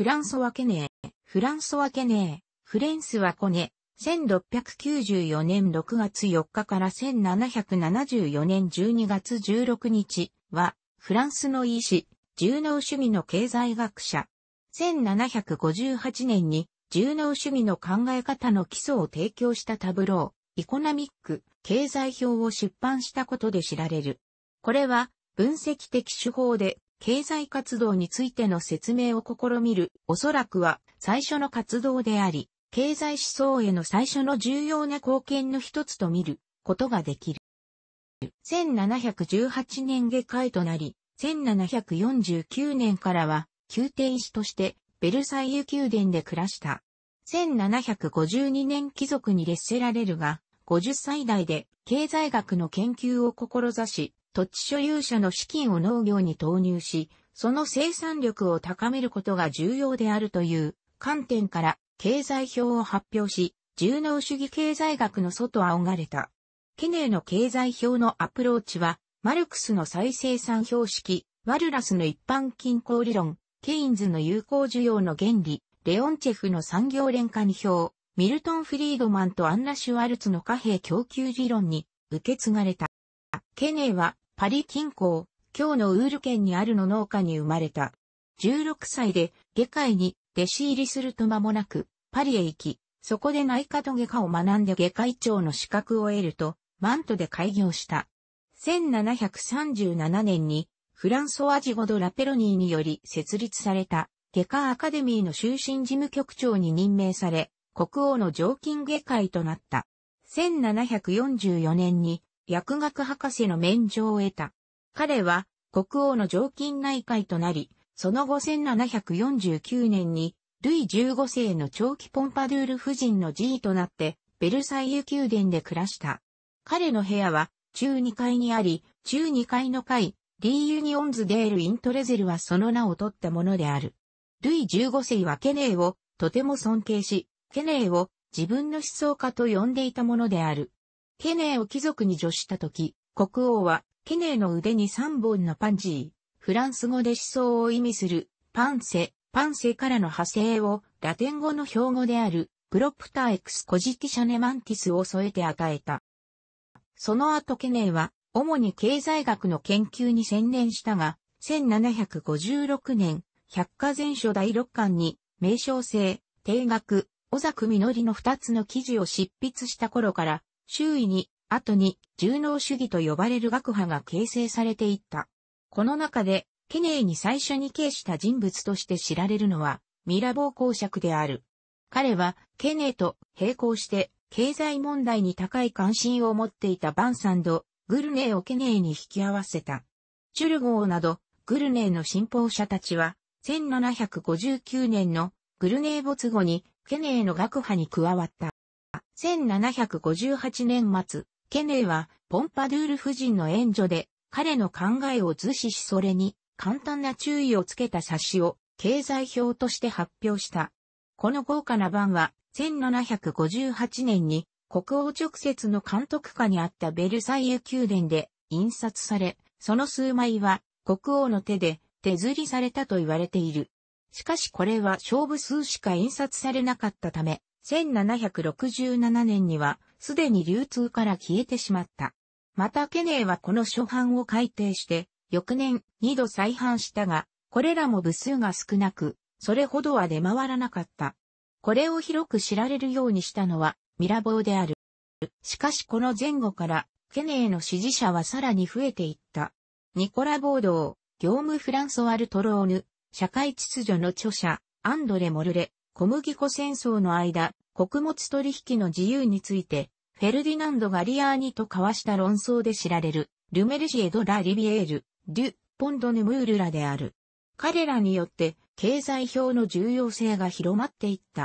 フランソワ・ケネー、フランソワ・ケネー、フレンスはコネ、1694年6月4日から1774年12月16日は、フランスの医師、重能主義の経済学者。1758年に、重能主義の考え方の基礎を提供したタブロー、イコナミック、経済表を出版したことで知られる。これは、分析的手法で経済活動についての説明を試みる、おそらくは最初の活動であり、経済思想への最初の重要な貢献の一つと見ることができる。1718年下界となり、1749年からは宮廷医師としてベルサイユ宮殿で暮らした。1752年貴族に劣せられるが、50歳代で経済学の研究を志し、土地所有者の資金を農業に投入し、その生産力を高めることが重要であるという観点から経済表を発表し、重農主義経済学の祖と仰がれた。ケネーの経済表のアプローチは、マルクスの再生産標識、ワルラスの一般均衡理論、ケインズの有効需要の原理、レオンチェフの産業連環表、ミルトン・フリードマンとアンナ・シュワルツの貨幣供給理論に受け継がれた。ケネーはパリ近郊、今日のウール県にあるの農家に生まれた。16歳で下界に弟子入りすると間もなくパリへ行き、そこで内科と外科を学んで外科医長の資格を得ると、マントで開業した。1737年にフランソワジゴド・ラペロニーにより設立された外科アカデミーの終身事務局長に任命され、国王の常勤外科医となった。1744年に薬学博士の免状を得た。彼は国王の常勤内会となり、その後1749年に、ルイ15世の長期ポンパドゥール夫人の位となって、ベルサイユ宮殿で暮らした。彼の部屋は、中2階にあり、中2階の階、リーユニオンズデール・イントレゼルはその名を取ったものである。ルイ15世はケネーをとても尊敬し、ケネーを自分の思想家と呼んでいたものである。ケネーを貴族に助したとき、国王は、ケネーの腕に三本のパンジー、フランス語で思想を意味する、パンセ、パンセからの派生を、ラテン語の標語である、プロプターエクスコジティシャネマンティスを添えて与えた。その後ケネーは、主に経済学の研究に専念したが、1756年、百科全書第六巻に、名称性、定額、小作実の二つの記事を執筆した頃から、周囲に、後に、重能主義と呼ばれる学派が形成されていった。この中で、ケネーに最初に敬した人物として知られるのは、ミラボー公爵である。彼は、ケネーと並行して、経済問題に高い関心を持っていたバンサンド、グルネーをケネーに引き合わせた。チュルゴーなど、グルネーの信奉者たちは、1759年のグルネー没後にケネーの学派に加わった。1758年末、ケネーはポンパドゥール夫人の援助で彼の考えを図示しそれに簡単な注意をつけた冊子を経済表として発表した。この豪華な版は1758年に国王直接の監督下にあったベルサイユ宮殿で印刷され、その数枚は国王の手で手刷りされたと言われている。しかしこれは勝負数しか印刷されなかったため、1767年にはすでに流通から消えてしまった。またケネーはこの初版を改訂して、翌年二度再版したが、これらも部数が少なく、それほどは出回らなかった。これを広く知られるようにしたのはミラボーである。しかしこの前後からケネーの支持者はさらに増えていった。ニコラ・ボードー、業務フランソワル・トローヌ、社会秩序の著者、アンドレ・モルレ、小麦粉戦争の間、穀物取引の自由について、フェルディナンド・ガリアーニと交わした論争で知られる、ルメルジエド・ラ・リビエール、デュ・ポンド・ヌムールらである。彼らによって、経済表の重要性が広まっていった。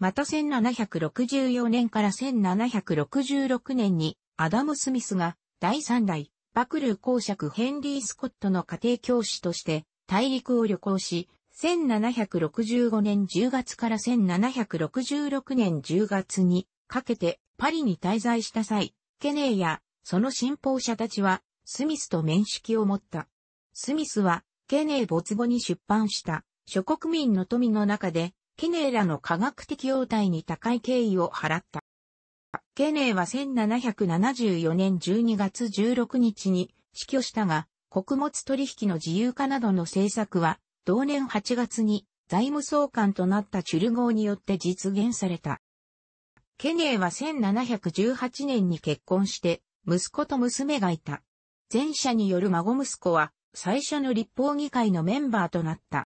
また1764年から1766年に、アダム・スミスが、第3代、バクルー公爵ヘンリー・スコットの家庭教師として、大陸を旅行し、1765年10月から1766年10月にかけてパリに滞在した際、ケネーやその信奉者たちはスミスと面識を持った。スミスはケネー没後に出版した諸国民の富の中でケネーらの科学的応対に高い敬意を払った。ケネーは1774年12月16日に死去したが、穀物取引の自由化などの政策は同年8月に財務総監となったチュルゴーによって実現された。ケネーは1718年に結婚して、息子と娘がいた。前者による孫息子は、最初の立法議会のメンバーとなった。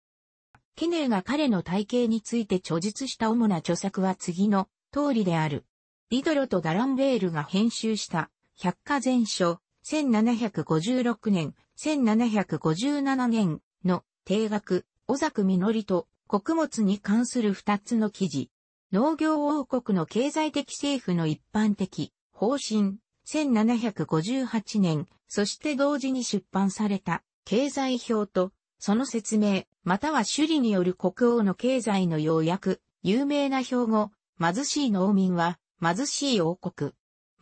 ケネーが彼の体系について著述した主な著作は次の通りである。ビドロとダランベールが編集した百科全書1756年、1757年の定額、小作実と穀物に関する二つの記事。農業王国の経済的政府の一般的方針1758年、そして同時に出版された経済表とその説明、または首里による国王の経済の要約、有名な標語、貧しい農民は貧しい王国。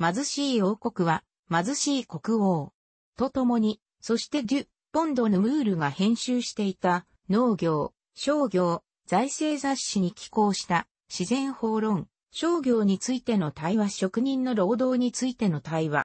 貧しい王国は貧しい国王。とともに、そしてデュ、ポンド・ヌムールが編集していた農業、商業、財政雑誌に寄稿した自然法論、商業についての対話職人の労働についての対話。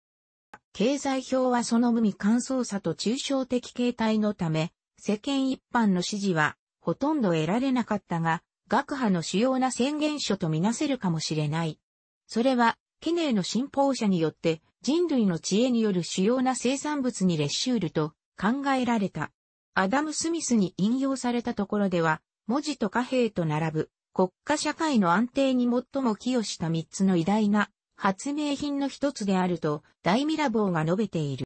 経済表はその無味乾燥さと抽象的形態のため、世間一般の支持はほとんど得られなかったが、学派の主要な宣言書とみなせるかもしれない。それは、ケネーの信奉者によって人類の知恵による主要な生産物にレシュールと考えられた。アダム・スミスに引用されたところでは、文字と貨幣と並ぶ国家社会の安定に最も寄与した三つの偉大な発明品の一つであると大ミラボーが述べている。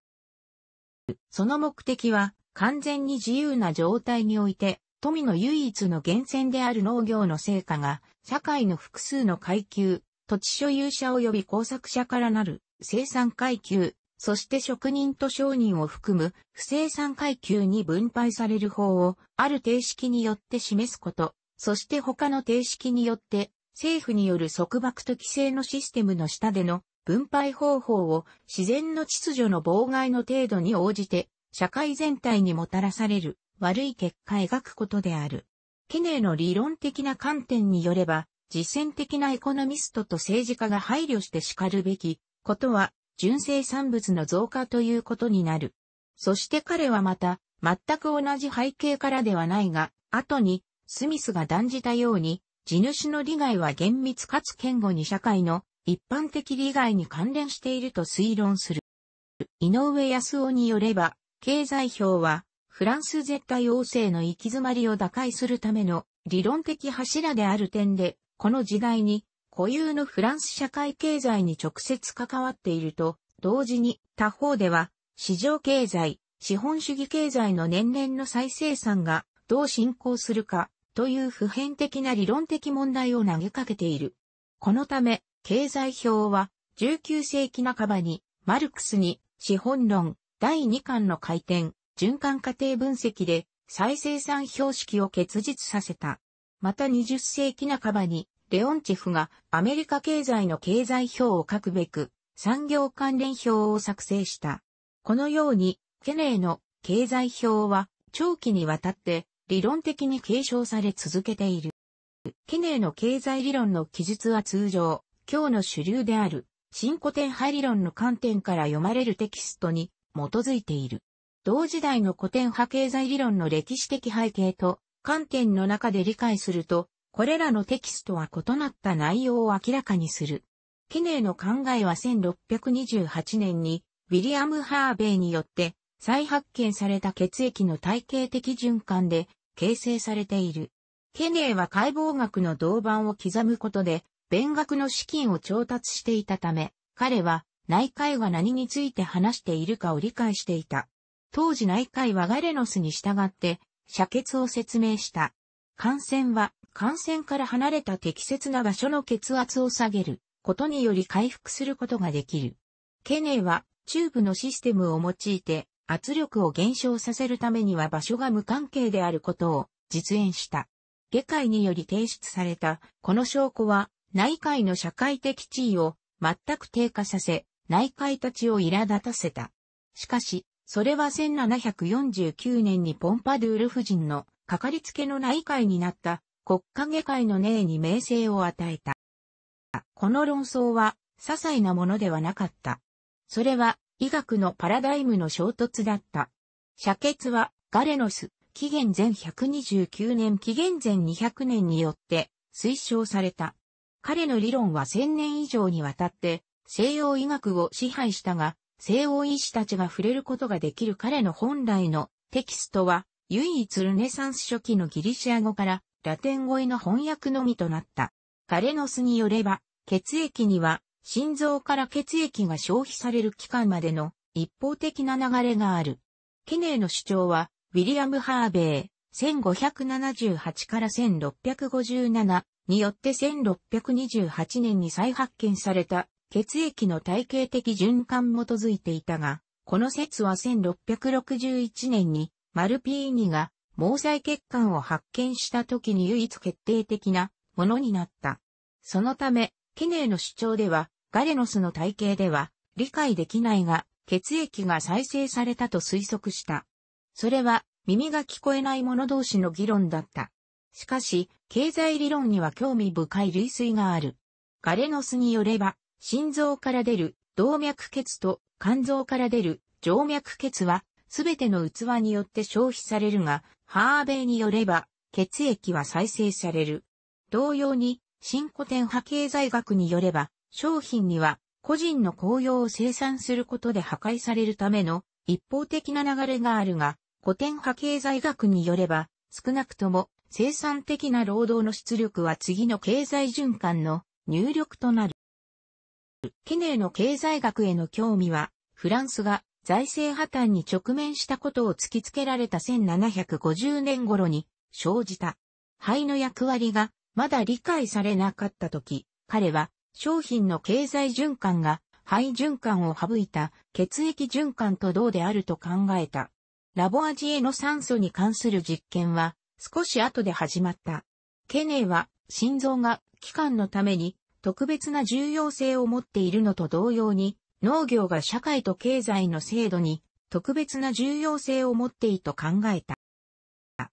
その目的は完全に自由な状態において富の唯一の源泉である農業の成果が社会の複数の階級、土地所有者及び工作者からなる生産階級、そして職人と商人を含む不正産階級に分配される法をある定式によって示すこと、そして他の定式によって政府による束縛と規制のシステムの下での分配方法を自然の秩序の妨害の程度に応じて社会全体にもたらされる悪い結果描くことである。ケネーの理論的な観点によれば実践的なエコノミストと政治家が配慮して叱るべきことは純正産物の増加ということになる。そして彼はまた、全く同じ背景からではないが、後に、スミスが断じたように、地主の利害は厳密かつ堅固に社会の一般的利害に関連していると推論する。井上康夫によれば、経済表は、フランス絶対王政の行き詰まりを打開するための理論的柱である点で、この時代に固有のフランス社会経済に直接関わっていると、同時に他方では、市場経済、資本主義経済の年々の再生産がどう進行するかという普遍的な理論的問題を投げかけている。このため、経済表は19世紀半ばにマルクスに資本論第2巻の回転、循環過程分析で再生産標識を結実させた。また20世紀半ばにレオンチェフがアメリカ経済の経済表を書くべく産業関連表を作成した。このように、ケネーの経済表は長期にわたって理論的に継承され続けている。ケネーの経済理論の記述は通常、今日の主流である新古典派理論の観点から読まれるテキストに基づいている。同時代の古典派経済理論の歴史的背景と観点の中で理解すると、これらのテキストは異なった内容を明らかにする。ケネーの考えは1628年に、ウィリアム・ハーベイによって再発見された血液の体系的循環で形成されている。ケネーは解剖学の銅板を刻むことで、弁学の資金を調達していたため、彼は内科医が何について話しているかを理解していた。当時内科医はガレノスに従って、射血を説明した。感染は感染から離れた適切な場所の血圧を下げることにより回復することができる。ケネーはチューブのシステムを用いて圧力を減少させるためには場所が無関係であることを実演した。下界により提出されたこの証拠は内界の社会的地位を全く低下させ内界たちを苛立たせた。しかし、それは1749年にポンパドゥール夫人のかかりつけの内会になった国家下界の命に名声を与えた。この論争は、些細なものではなかった。それは、医学のパラダイムの衝突だった。射血は、ガレノス、紀元前129年紀元前200年によって推奨された。彼の理論は1000年以上にわたって西洋医学を支配したが、西洋医師たちが触れることができる彼の本来のテキストは唯一ルネサンス初期のギリシア語からラテン語への翻訳のみとなった。カレノスによれば、血液には心臓から血液が消費される期間までの一方的な流れがある。ケネーの主張は、ウィリアム・ハーベー、1578から1657によって1628年に再発見された血液の体系的循環基づいていたが、この説は1661年にマルピーニが毛細血管を発見した時に唯一決定的なものになった。そのため、ケネーの主張では、ガレノスの体系では理解できないが、血液が再生されたと推測した。それは耳が聞こえない者同士の議論だった。しかし、経済理論には興味深い類推がある。ガレノスによれば、心臓から出る動脈血と肝臓から出る静脈血は、すべての器によって消費されるが、ハーベイによれば、血液は再生される。同様に、新古典派経済学によれば、商品には個人の効用を生産することで破壊されるための一方的な流れがあるが、古典派経済学によれば、少なくとも生産的な労働の出力は次の経済循環の入力となる。ケネーの経済学への興味は、フランスが財政破綻に直面したことを突きつけられた1750年頃に生じた。肺の役割がまだ理解されなかった時、彼は商品の経済循環が肺循環を省いた血液循環とどうであると考えた。ラボアジエの酸素に関する実験は少し後で始まった。ケネーは心臓が器官のために特別な重要性を持っているのと同様に農業が社会と経済の制度に特別な重要性を持っていと考えた。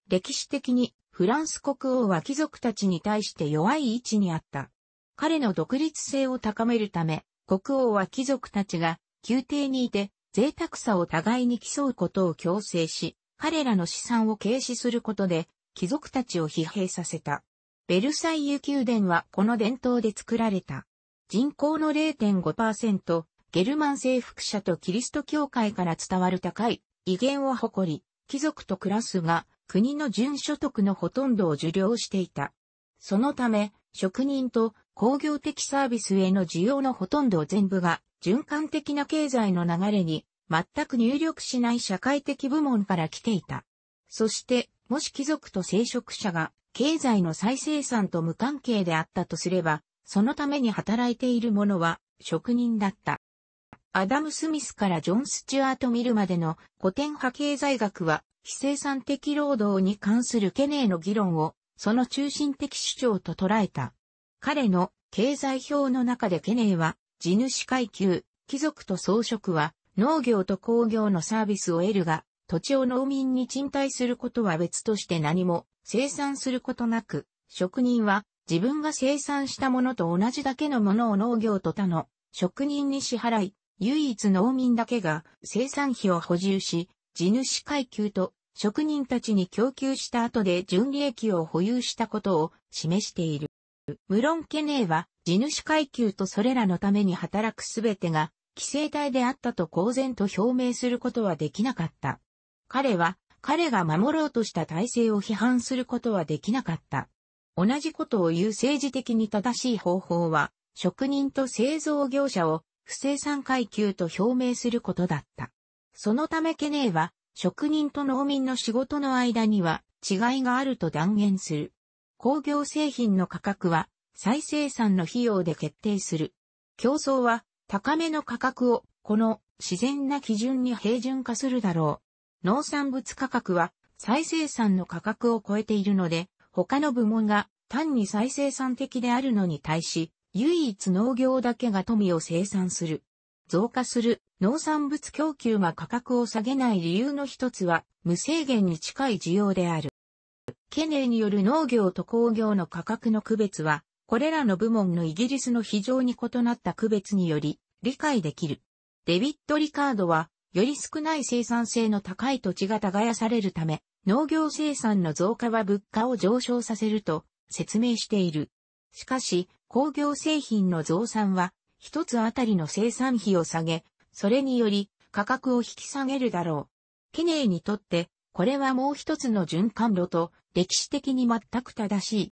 歴史的にフランス国王は貴族たちに対して弱い位置にあった。彼の独立性を高めるため、国王は貴族たちが宮廷にいて贅沢さを互いに競うことを強制し、彼らの資産を軽視することで貴族たちを疲弊させた。ベルサイユ宮殿はこの伝統で作られた。人口の0.5%、ゲルマン征服者とキリスト教会から伝わる高い威厳を誇り、貴族と暮らすが国の準所得のほとんどを受領していた。そのため、職人と工業的サービスへの需要のほとんど全部が循環的な経済の流れに全く入力しない社会的部門から来ていた。そして、もし貴族と聖職者が経済の再生産と無関係であったとすれば、そのために働いている者は職人だった。アダム・スミスからジョン・スチュアート・ミルまでの古典派経済学は、非生産的労働に関する懸念の議論を、その中心的主張と捉えた。彼の経済表の中で懸念は、地主階級、貴族と装飾は、農業と工業のサービスを得るが、土地を農民に賃貸することは別として何も生産することなく、職人は自分が生産したものと同じだけのものを農業と他の職人に支払い、唯一農民だけが生産費を補充し、地主階級と職人たちに供給した後で純利益を保有したことを示している。無論ケネーは地主階級とそれらのために働くすべてが寄生体であったと公然と表明することはできなかった。彼は彼が守ろうとした体制を批判することはできなかった。同じことを言う政治的に正しい方法は職人と製造業者を不正産階級と表明することだった。そのためケネーは、職人と農民の仕事の間には違いがあると断言する。工業製品の価格は再生産の費用で決定する。競争は高めの価格をこの自然な基準に平準化するだろう。農産物価格は再生産の価格を超えているので、他の部門が単に再生産的であるのに対し、唯一農業だけが富を生産する。増加する農産物供給が価格を下げない理由の一つは無制限に近い需要である。ケネーによる農業と工業の価格の区別は、これらの部門のイギリスの非常に異なった区別により理解できる。デビット・リカードは、より少ない生産性の高い土地が耕されるため、農業生産の増加は物価を上昇させると説明している。しかし、工業製品の増産は、一つあたりの生産費を下げ、それにより価格を引き下げるだろう。ケネにとって、これはもう一つの循環路と、歴史的に全く正しい。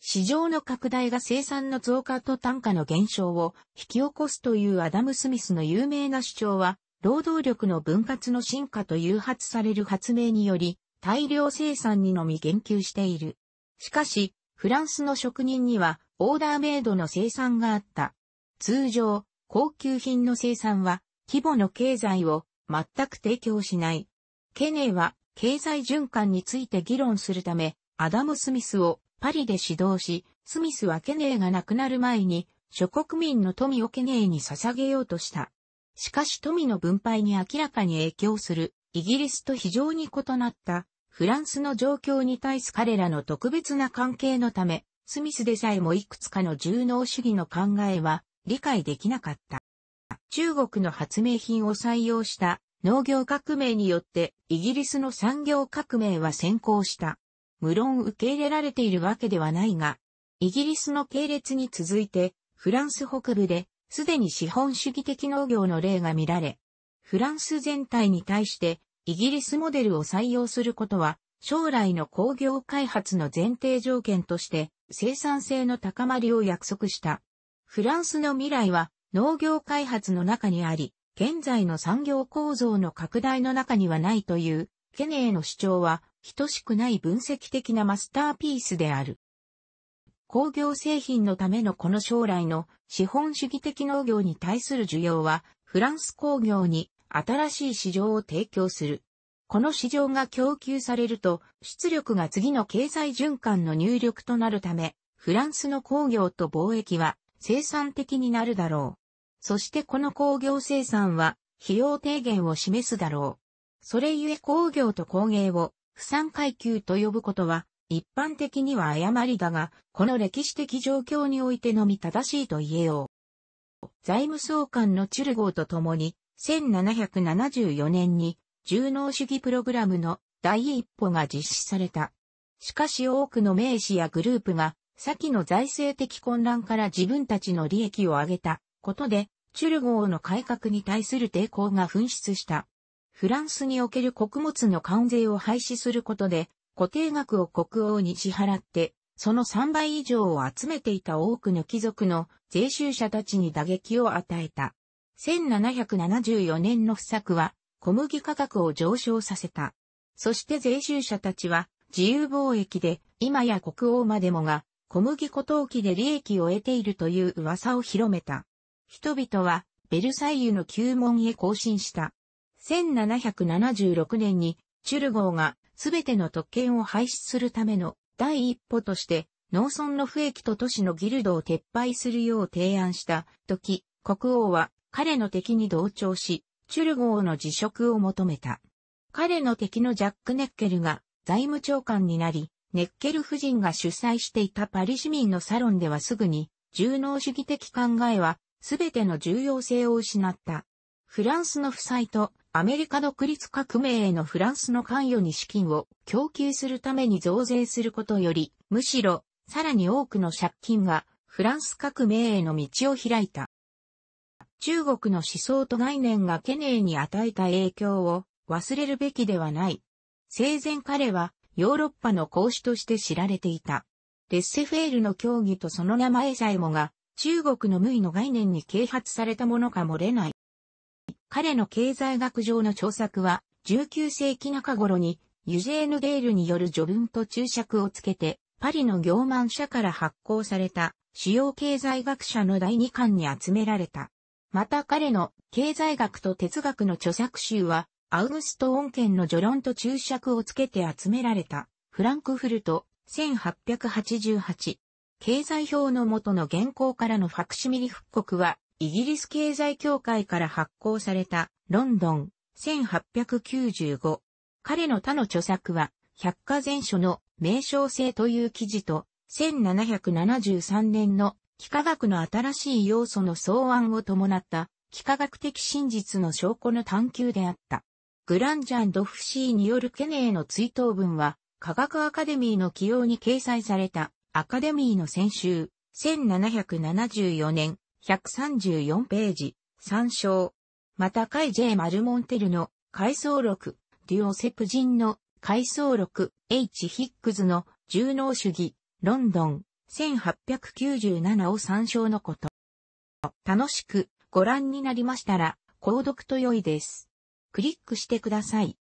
市場の拡大が生産の増加と単価の減少を引き起こすというアダム・スミスの有名な主張は、労働力の分割の進化と誘発される発明により、大量生産にのみ言及している。しかし、フランスの職人にはオーダーメイドの生産があった。通常、高級品の生産は、規模の経済を全く提供しない。ケネーは、経済循環について議論するため、アダム・スミスをパリで指導し、スミスはケネーが亡くなる前に、諸国民の富をケネーに捧げようとした。しかし富の分配に明らかに影響する、イギリスと非常に異なった、フランスの状況に対す彼らの特別な関係のため、スミスでさえもいくつかの重能主義の考えは理解できなかった。中国の発明品を採用した農業革命によってイギリスの産業革命は先行した。無論受け入れられているわけではないが、イギリスの系列に続いてフランス北部ですでに資本主義的農業の例が見られ、フランス全体に対してイギリスモデルを採用することは将来の工業開発の前提条件として生産性の高まりを約束した。フランスの未来は農業開発の中にあり、現在の産業構造の拡大の中にはないという、ケネーの主張は、等しくない分析的なマスターピースである。工業製品のためのこの将来の資本主義的農業に対する需要は、フランス工業に新しい市場を提供する。この市場が供給されると、出力が次の経済循環の入力となるため、フランスの工業と貿易は生産的になるだろう。そしてこの工業生産は費用低減を示すだろう。それゆえ工業と工芸を不産階級と呼ぶことは一般的には誤りだが、この歴史的状況においてのみ正しいと言えよう。財務総監のチュルゴーと共に1774年に重能主義プログラムの第一歩が実施された。しかし多くの名士やグループが、先の財政的混乱から自分たちの利益を上げたことで、チュルゴーの改革に対する抵抗が噴出した。フランスにおける穀物の関税を廃止することで、固定額を国王に支払って、その3倍以上を集めていた多くの貴族の税収者たちに打撃を与えた。1774年の不作は、小麦価格を上昇させた。そして税収者たちは自由貿易で今や国王までもが小麦粉陶器で利益を得ているという噂を広めた。人々はベルサイユの旧門へ行進した。1776年にチュルゴーがすべての特権を廃止するための第一歩として農村の不益と都市のギルドを撤廃するよう提案した時、国王は彼の敵に同調し、チュル号の辞職を求めた。彼の敵のジャック・ネッケルが財務長官になり、ネッケル夫人が主催していたパリ市民のサロンではすぐに、重能主義的考えは、全ての重要性を失った。フランスの負債とアメリカ独立革命へのフランスの関与に資金を供給するために増税することより、むしろ、さらに多くの借金がフランス革命への道を開いた。中国の思想と概念がケネーに与えた影響を忘れるべきではない。生前彼はヨーロッパの孔子として知られていた。レッセフェールの教義とその名前さえもが、中国の無意の概念に啓発されたものかもれない。彼の経済学上の著作は、19世紀中頃に、ユジェーヌ・デールによる序文と注釈をつけて、パリの行満社から発行された、主要経済学者の第二巻に集められた。また彼の経済学と哲学の著作集は、アウグスト・オンケンの序論と注釈をつけて集められた、フランクフルト、1888。経済表の元の原稿からのファクシミリ復刻は、イギリス経済協会から発行された、ロンドン、1895。彼の他の著作は、百科全書の名称性という記事と、1773年の幾何学の新しい要素の草案を伴った幾何学的真実の証拠の探求であった。グランジャンドフシーによるケネーの追悼文は、科学アカデミーの起用に掲載されたアカデミーの先週、1774年、134ページ、参照。また、カイ・ジェ・マルモンテルの回想録、デュオセプジンの回想録、H・ ヒックズの重能主義、ロンドン、1897を参照のこと。楽しくご覧になりましたら、購読と良いです。クリックしてください。